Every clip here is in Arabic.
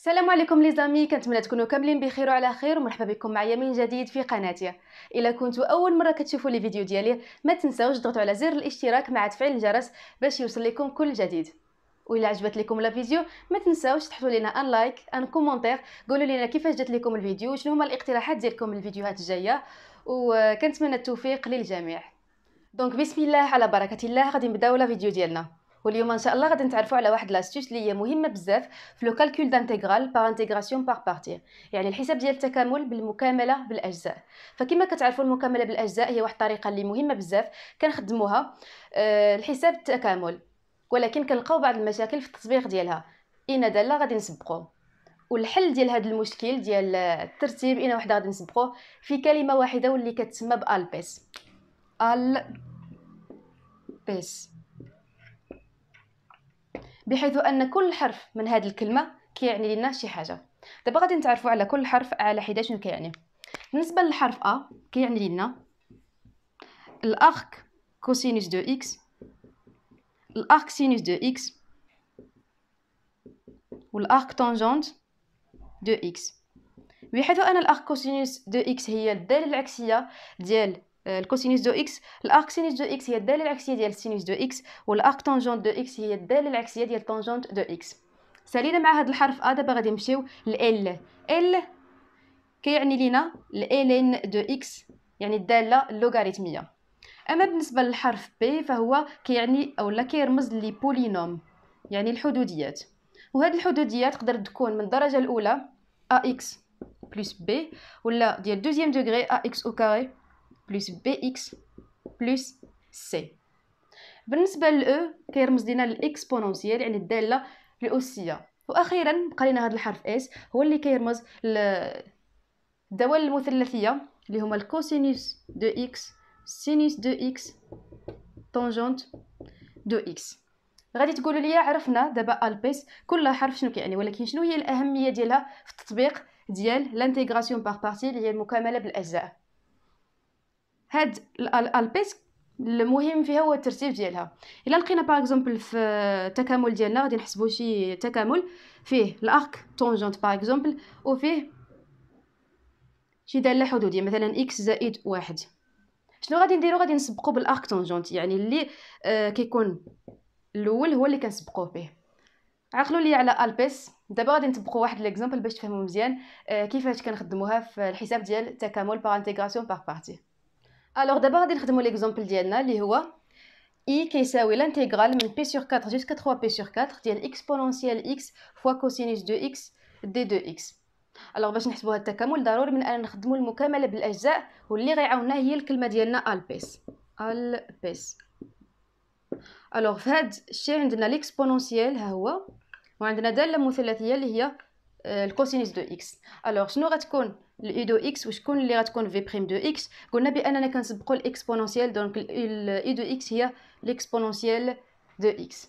السلام عليكم لي زامي كنتمنى تكونوا كاملين بخير وعلى خير ومرحبا بكم معايا من جديد في قناتي الا كنتوا اول مره كتشوفوا لي فيديو ديالي ما تنساوش تضغطوا على زر الاشتراك مع تفعيل الجرس باش يوصل لكم كل جديد وإلا عجبت لكم لا فيديو ما تنساوش تحطوا لنا ان لايك ان كومونتير قولوا لنا كيفاش جات لكم الفيديو شنو هما الاقتراحات ديالكم للفيديوهات الجايه وكنتمنى التوفيق للجميع دونك بسم الله على بركه الله غادي نبداو لا فيديو ديالنا واليوم ان شاء الله غادي نتعرفوا على واحد لاستيس اللي هي مهمه بزاف في لو كالكول دانتيغرال بار انتيغراسيون بار بارتي يعني الحساب ديال التكامل بالمكامله بالاجزاء فكما كتعرفوا المكامله بالاجزاء هي واحد الطريقه اللي مهمه بزاف كنخدموها آه، الحساب التكامل ولكن كنلقاو بعض المشاكل في التطبيق ديالها اين داله غادي نسبقوه والحل ديال هذا المشكل ديال الترتيب انا وحده غادي نسبقو في كلمه واحده واللي كتسمى بالبيس البيس بحيث ان كل حرف من هذه الكلمه كيعني لنا شي حاجه دابا غادي نتعرفوا على كل حرف على حدا شنو كيعني بالنسبه للحرف ا كيعني لنا الارك كوسينوس دو اكس الارك سينوس دو اكس والارك تانجنت دو اكس بحيث ان الارك كوسينوس دو اكس هي الداله العكسيه ديال الكوسينوس دو اكس سينوس دو اكس هي الداله العكسيه ديال السينوس دو اكس والارك تانجونت دو اكس هي الداله العكسيه ديال تانجونت دو اكس سالينا مع هذا الحرف ا دابا غادي نمشيو ل ال كيعني لينا الالين دو اكس يعني الداله اللوغاريتميه اما بالنسبه للحرف بي فهو كيعني اولا كيرمز لي بولينوم يعني الحدوديات وهاد الحدوديات تقدر تكون من الدرجه الاولى ا اكس بلس بي ولا ديال دوزيام دوغري ا اكس او كاري بلس بي اكس بلس سي بالنسبه لو e، كيرمز لينا الاكسبونونسيال يعني الداله الاسيه واخيرا بقى لنا هذا الحرف اس هو اللي كيرمز للدوال المثلثيه اللي هما الكوسينوس دو اكس سينوس دو اكس طونجونت دو اكس غادي تقولوا لي عرفنا دابا البيس كل حرف شنو كيعني ولكن شنو هي الاهميه ديالها في التطبيق ديال لانتيغراسيون بار بارتي اللي هي المكامله بالاجزاء هاد البيس المهم فيها هو الترتيب ديالها الا لقينا باغ اكزومبل في التكامل ديالنا غادي نحسبوا شي تكامل فيه الارك طونجونت باغ اكزومبل وفيه شي داله حدوديه مثلا اكس زائد واحد شنو غادي نديرو غادي نسبقو بالارك طونجونت يعني اللي آه كيكون الاول هو اللي كنسبقوه فيه عقلوا لي على البيس دابا غادي نطبقوا واحد ليكزامبل باش تفهموا مزيان آه كيفاش كنخدموها في الحساب ديال التكامل باغ انتغراسيون باغ بارتي الوغ دابا غادي نخدمو ليكزومبل ديالنا اللي هو اي كيساوي لانتيغرال من بي سور 4 جوسكا 3 بي سور 4 ديال اكسبونونسيال اكس فوا كوسينوس دو اكس دي دو اكس الوغ باش نحسبو هاد التكامل ضروري من ان نخدمو المكامله بالاجزاء واللي غيعاوننا هي الكلمه ديالنا البيس البيس الوغ فهاد الشيء عندنا ليكسبونونسيال ها هو وعندنا داله مثلثيه اللي هي الكوسينوس دو اكس الوغ شنو غتكون الاي دو اكس وشكون اللي غتكون في بريم دو اكس قلنا باننا كنسبقوا الاكسبونونسييل دونك الاي دو اكس هي الاكسبونونسييل دو اكس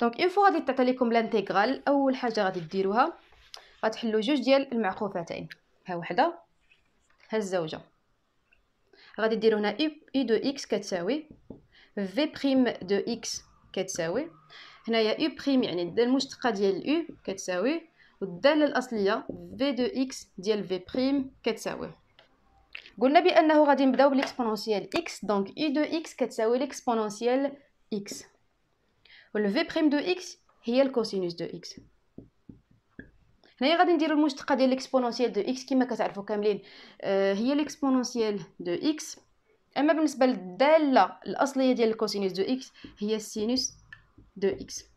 دونك اون فوا غادي تعطي لكم لانتيغرال اول حاجه غادي ديروها غتحلوا جوج ديال المعقوفتين ها وحده ها الزوجه غادي ديروا هنا اي دو اكس كتساوي في بريم دو اكس كتساوي هنايا اي بريم يعني المشتقه ديال يو كتساوي والدالة الأصلية في دو إكس ديال في بريم كتساوي قلنا بأنه غادي نبداو بالإكسبونونسيال إكس دونك إي دو إكس كتساوي الإكسبونونسيال إكس والفي بريم دو إكس هي الكوسينوس دو إكس هنايا غادي نديرو المشتقة ديال الإكسبونونسيال دو إكس كما كتعرفو كاملين آه هي الإكسبونونسيال دو إكس أما بالنسبة للدالة الأصلية ديال الكوسينوس دو إكس هي السينوس دو إكس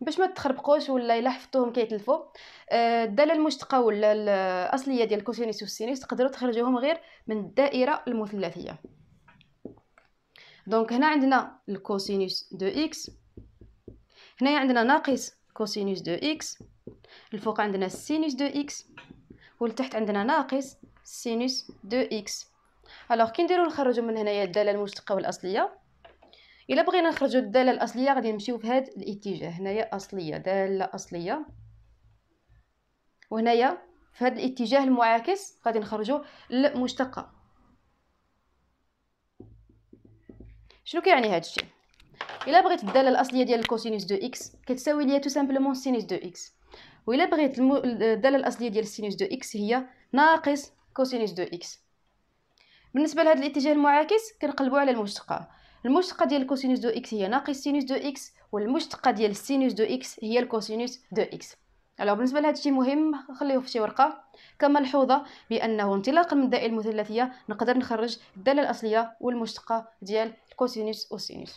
باش ما تخربقوش ولا الا حفظتوهم كيتلفوا الداله المشتقه ولا الاصليه ديال الكوسينيس والسينوس تقدروا تخرجوهم غير من الدائره المثلثيه دونك هنا عندنا الكوسينوس دو اكس هنايا عندنا ناقص كوسينوس دو اكس الفوق عندنا السينوس دو اكس والتحت عندنا ناقص سينوس دو اكس الوغ كي نديرو نخرجو من هنايا الداله المشتقه والاصليه الا بغينا نخرجوا الداله الاصليه غادي نمشيو في هذا الاتجاه هنايا اصليه داله اصليه وهنايا في هذا الاتجاه المعاكس غادي نخرجوا المشتقه شنو كيعني هذا الشيء الا بغيت الداله الاصليه ديال الكوسينوس دو اكس كتساوي ليا تو سامبلومون سينوس دو اكس والا بغيت المو... الداله الاصليه ديال سينوس دو اكس هي ناقص كوسينوس دو اكس بالنسبه لهذا الاتجاه المعاكس كنقلبوا على المشتقه المشتقه ديال الكوسينوس دو اكس هي ناقص سينوس دو اكس والمشتقه ديال السينوس دو اكس هي الكوسينوس دو اكس الوغ بالنسبه لهذا الشيء مهم خليوه في شي ورقه كملحوظه بانه انطلاقا من الدائره المثلثيه نقدر نخرج الداله الاصليه والمشتقه ديال الكوسينوس والسينوس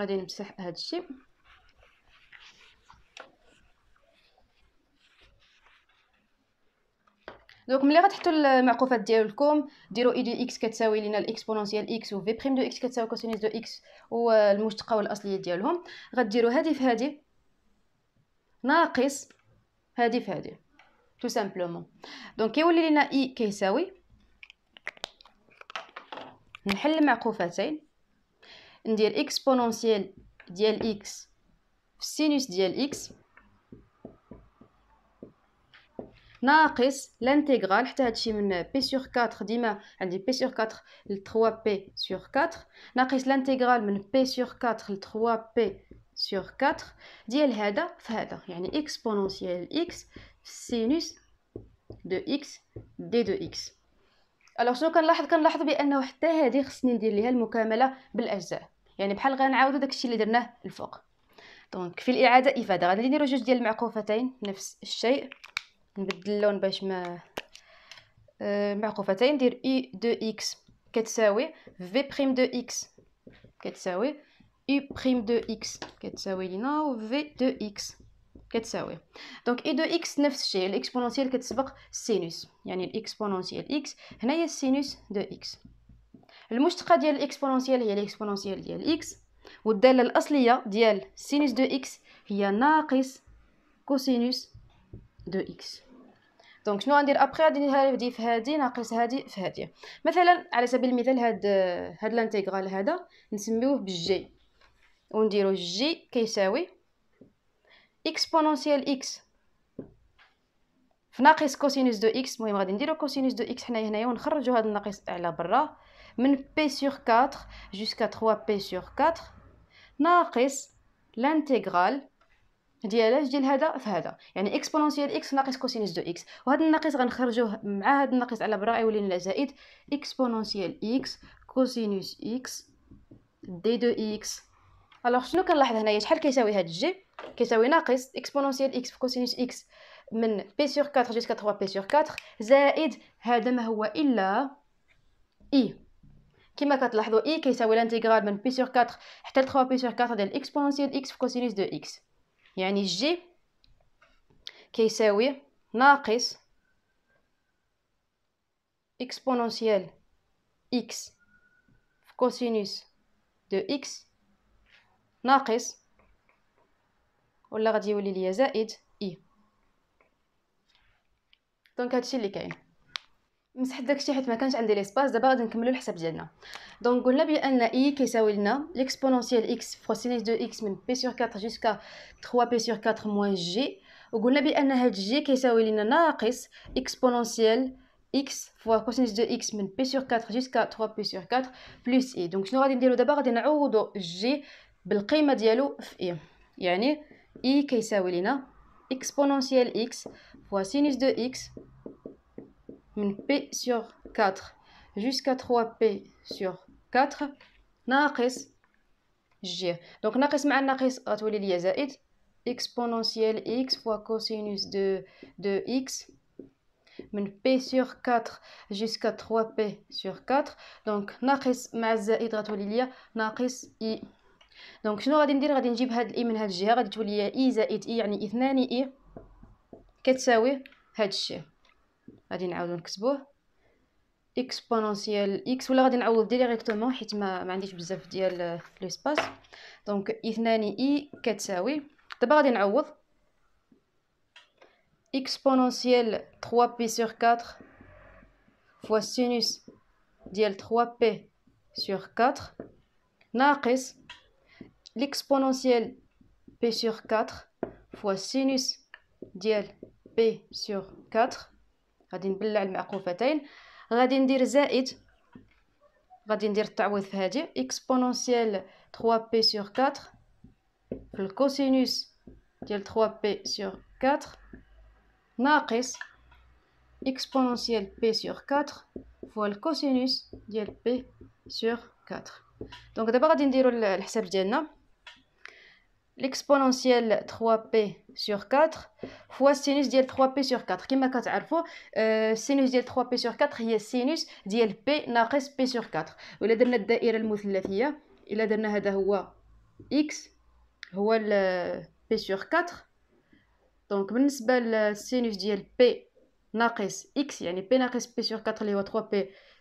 غادي نمسح هذا الشيء دونك ملي غتحطوا المعقوفات ديالكم ديروا اي دي اكس كتساوي لينا الاكسبونونسيال اكس وفي بريم دو اكس كتساوي كوسينوس دو اكس والمشتقه والاصليه ديالهم غديروا هذه في هذه ناقص هذه في هذه تو سامبلومون دونك كيولي لينا اي كيساوي نحل المعقوفتين ندير اكسبونونسيال ديال اكس في سينوس ديال اكس ناقص لانتيغرال حتى هادشي من بي سور 4 ديما عندي بي سور 4 ل 3 بي سور 4 ناقص لانتيغرال من بي سور 4 ل 3 بي سور 4 ديال هذا في هذا يعني اكسبونونسيال اكس في دو اكس دي دو اكس الوغ شنو كنلاحظ كنلاحظ بانه حتى هذه خصني ندير ليها المكامله بالاجزاء يعني بحال غنعاودو داكشي اللي درناه الفوق دونك في الاعاده افاده غادي نديرو جوج ديال المعقوفتين نفس الشيء نبدل اللون باش ما أه معقوفتين ندير اي دو اكس كتساوي في بريم دو اكس كتساوي اي بريم دو اكس كتساوي لينا وفي دو اكس كتساوي دونك اي دو اكس نفس الشيء الاكسبونونسيال كتسبق السينوس يعني الاكسبونونسيال اكس هنايا السينوس دو اكس المشتقه ديال الاكسبونونسيال هي الاكسبونونسيال ديال اكس والداله الاصليه ديال سينوس دو اكس هي ناقص كوسينوس دو اكس دونك شنو غندير ابخي غادي ندير هادي في هادي ناقص هادي في هادي مثلا على سبيل المثال هاد هاد الانتيغرال هذا نسميوه بالجي ونديرو جي كيساوي اكسبونونسيال اكس في ناقص كوسينوس دو اكس المهم غادي نديرو كوسينوس دو اكس حنايا هنايا ونخرجو هاد الناقص على برا من بي سور 4 جوسكا 3 بي سور 4 ناقص لانتيغرال ديال اش ديال هذا في هذا يعني اكسبونونسيال اكس ناقص كوسينوس دو اكس وهذا الناقص غنخرجوه مع هذا الناقص على برا يولي لنا زائد اكسبونونسيال اكس كوسينوس اكس دي دو اكس الوغ شنو كنلاحظ هنايا شحال كيساوي هاد الجي كيساوي ناقص اكسبونونسيال اكس في كوسينوس اكس من بي سور 4 جيسكا 3 بي سور 4 زائد هذا ما هو الا اي كما كتلاحظوا اي كيساوي لانتيغرال من بي سور 4 حتى 3 بي سور 4 ديال اكسبونونسيال اكس في كوسينوس دو اكس يعني جي كيساوي ناقص اكسبونونسيال اكس في كوسينوس دو اكس ناقص ولا غادي يولي ليا زائد اي e. دونك هادشي اللي كاين مسحت داكشي حيت ما كانش عندي لي سباس دابا غادي نكملوا الحساب ديالنا دونك قلنا بان اي e كيساوي لنا ليكسبونونسييل اكس فوسينيس دو اكس من بي سور 4 جوسكا 3 بي سور 4 موان جي وقلنا بان هاد جي كيساوي لنا ناقص اكسبونونسييل اكس فوا كوسينوس دو اكس من بي سور 4 جوسكا 3 بي سور 4 بلس اي دونك شنو غادي نديرو دابا غادي نعوضو جي بالقيمه ديالو في اي e. يعني اي e كيساوي لنا اكسبونونسييل اكس فوا سينوس دو اكس من P sur 4 jusqu'à 3P sur 4 ناقص G donc ناقص مع ناقص غتولي ليا زائد exponentielle x fois cosinus de, de x من P sur 4 jusqu'à 3P sur 4 donc ناقص مع زائد غتولي ليا ناقص i donc شنو غادي ندير غادي نجيب هاد الاي من هاد الجهه غادي تولي اي زائد اي يعني 2 اي كتساوي هاد الشيء غادي نعاودو نكتبوه اكسبونونسيال اكس ولا غادي نعوض ديريكتومون حيت ما, ما عنديش بزاف ديال آه, لو سباس دونك اثنان اي e كتساوي دابا غادي نعوض exponentielle 3 بي سور 4 فوا سينوس ديال 3 بي سور 4 ناقص l'exponentielle بي سور 4 فوا سينوس ديال بي سور 4 غادي نبلع المعقوفتين غادي ندير زائد غادي ندير التعويض في هذه اكسبونونسيال 3 بي سور 4 الكوسينوس ديال 3 بي سور 4 ناقص اكسبونونسيال بي سور 4 فوا الكوسينوس ديال بي سور 4 دونك دابا غادي نديرو الحساب ديالنا l'exponentielle 3p sur 4 فوا السينوس ديال 3p sur 4 كما كتعرفوا السينوس ديال 3p sur 4 هي السينوس ديال p ناقص p sur 4 ولا درنا الدائره المثلثيه الا درنا هذا هو x هو ال p sur 4 دونك بالنسبه للسينوس ديال p ناقص x يعني p ناقص p sur 4 اللي هو 3p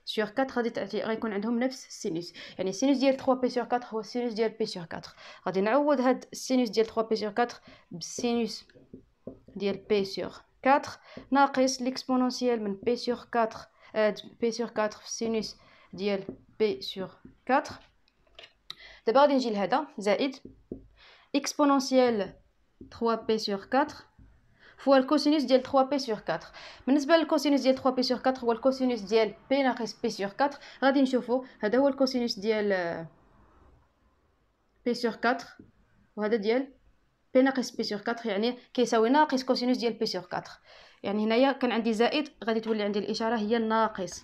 Sur 4, on va dire que nous 9 sinus. Et sinus de 3p sur 4 est sinus de p sur 4. On va dire que sinus de 3p sur 4 est sinus de p sur 4. On va l'exponentielle de p sur 4 est sinus de p sur 4. On va dire que l'exponentielle de 3p sur 4 est sinus de p sur 4. هو الكوسينوس ديال 3 بي سور 4 بالنسبه للكوسينوس ديال 3 بي سور 4 هو الكوسينوس ديال بي ناقص بي سور 4 غادي نشوفو هذا هو الكوسينوس ديال آه، بي سور 4 وهذا ديال بي ناقص بي سور 4 يعني كيساوي ناقص كوسينوس ديال بي سور 4 يعني هنايا كان عندي زائد غادي تولي عندي الاشاره هي الناقص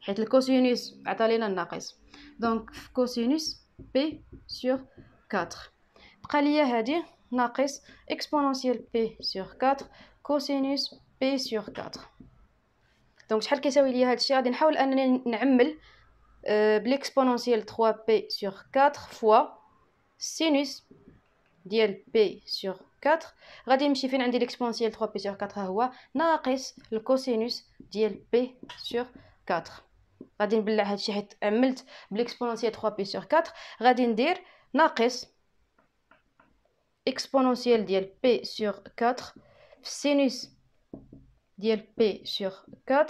حيت الكوسينوس عطى لينا الناقص دونك كوسينوس بي سور 4 بقى ليا هذه ناقص اكسبونونسيال بي سور 4 كوسينوس بي سور 4 دونك شحال كيساوي ليا هادشي غادي نحاول انني نعمل بالاكسبونونسيال 3 بي سور 4 فوا سينوس ديال بي سور 4 غادي يمشي فين عندي الاكسبونسيال 3 بي سور 4 ها هو ناقص الكوسينوس ديال بي سور 4 غادي نبلع هادشي حيت عملت بالاكسبونسيال 3 بي سور 4 غادي ندير ناقص اكسبونونسييل ديال بي سور 4 في سينوس ديال بي سور 4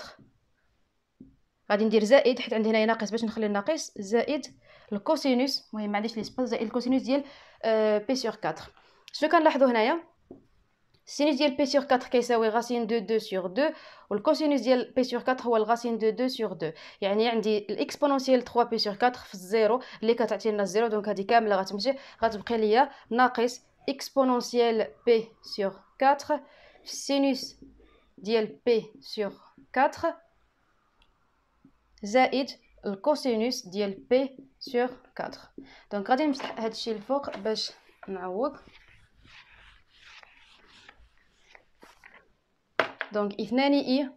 غادي ندير زائد حيت عندي هنايا ناقص باش نخلي الناقص زائد الكوسينوس المهم ما عنديش ليسباس زائد الكوسينوس ديال بي سور 4 شنو كنلاحظوا هنايا السينوس ديال بي سور 4 كيساوي غاسين دو دو سور دو والكوسينوس ديال بي سور 4 هو الغاسين دو دو سور دو يعني عندي الاكسبونونسييل 3 بي سور 4 في الزيرو اللي كتعطي لنا الزيرو دونك هذه كامله غتمشي غتبقي ليا ناقص exponentielle P sur 4, sinus p sur 4, le cosinus p sur 4. Donc, غادي نمسح هادشي باش نعوض. Donc, 2i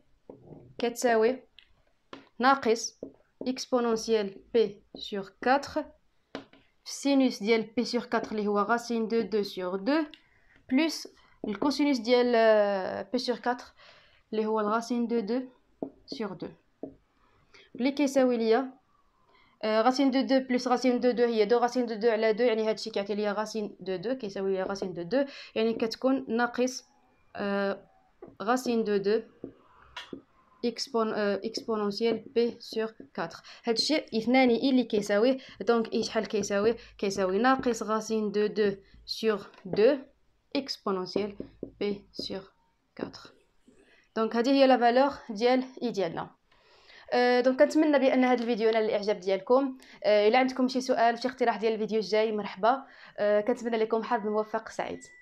كتساوي exponentielle P sur 4 sinus ديال P sur 4 اللي هو racine de 2 sur 2 plus le cosinus ديال euh, P sur 4 اللي هو racine de 2 sur 2 اللي كيساوي ليا racine de 2 plus racine de 2 هي 2 racine de 2 على 2 يعني هادشي ليا racine de 2 كيساوي ليا racine de 2 يعني كتكون ناقص racine de 2 اكسبونونسيال بي سور 4 هادشي الشيء اي اللي كيساويه دونك اي شحال كيساوي كيساوي ناقص غاسين دو دو سور دو اكسبونونسيال بي سور 4 دونك هذه هي لا فالور ديال اي ديالنا دونك euh, كنتمنى بان هذا الفيديو نال الاعجاب ديالكم euh, الا عندكم شي سؤال شي اقتراح ديال الفيديو الجاي مرحبا euh, كنتمنى لكم حظ موفق سعيد